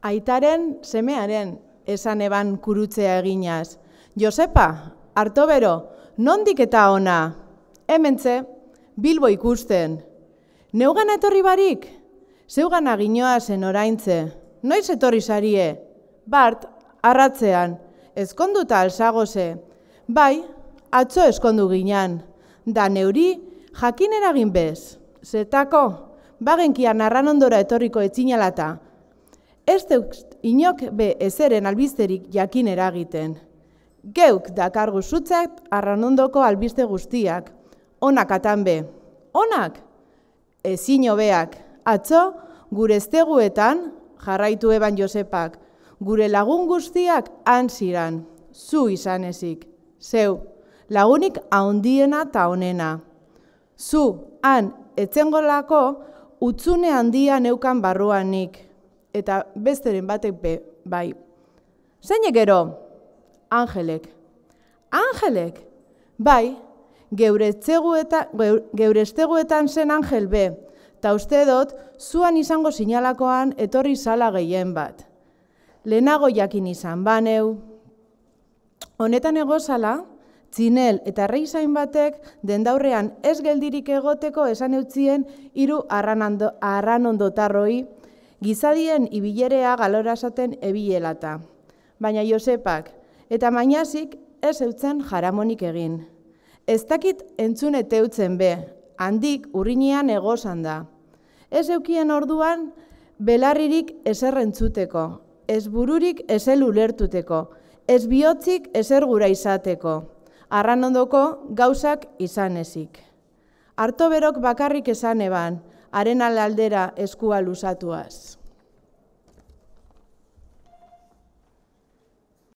Aitaren semearen esan eban kurutzea eginaz. Josepa, bero, nondik eta ona? Hementze, Bilbo ikusten. Neugan etorri barik? Zeugan aginoa zen oraintze. Noiz etorri zarie? Bart, arratzean, ezkonduta alzagoze. Bai, atzo ezkondu ginean. Da neuri, jakin eragin bez. Zetako, bagenkian narran ondora etorriko etzinalata ez inok be ezeren albizterik jakin eragiten. Geuk dakargu zutzak arranondoko albiste guztiak. Onak atan be. Onak? ino Atzo, gure esteguetan, jarraitu eban Josepak, gure lagun guztiak antziran, zu izan ezik. Zeu, lagunik ahondiena ta onena. Zu, han, etzengolako, utzune handia neukan barruan nik eta besteren batek be, bai. Zeinek gero? Angelek. Angelek? Bai, geure, eta, geure zen angel be, Ta uste dut, zuan izango sinalakoan etorri zala gehien bat. Lehenago jakin izan, baneu. Honetan egozala, txinel eta reizain batek dendaurrean ez geldirik egoteko esan eutzien hiru arran, arran ondotarroi gizadien ibilerea galorazaten ebilelata. Baina Josepak eta mainazik ez eutzen jaramonik egin. Ez dakit entzun eteutzen be, handik urrinean egozan da. Ez eukien orduan belarririk ezer ez bururik ezel ulertuteko, ez bihotzik ezer gura izateko, arran ondoko gauzak izan ezik. Arto berok bakarrik esan eban, Arenal aldera eskua lusatuaz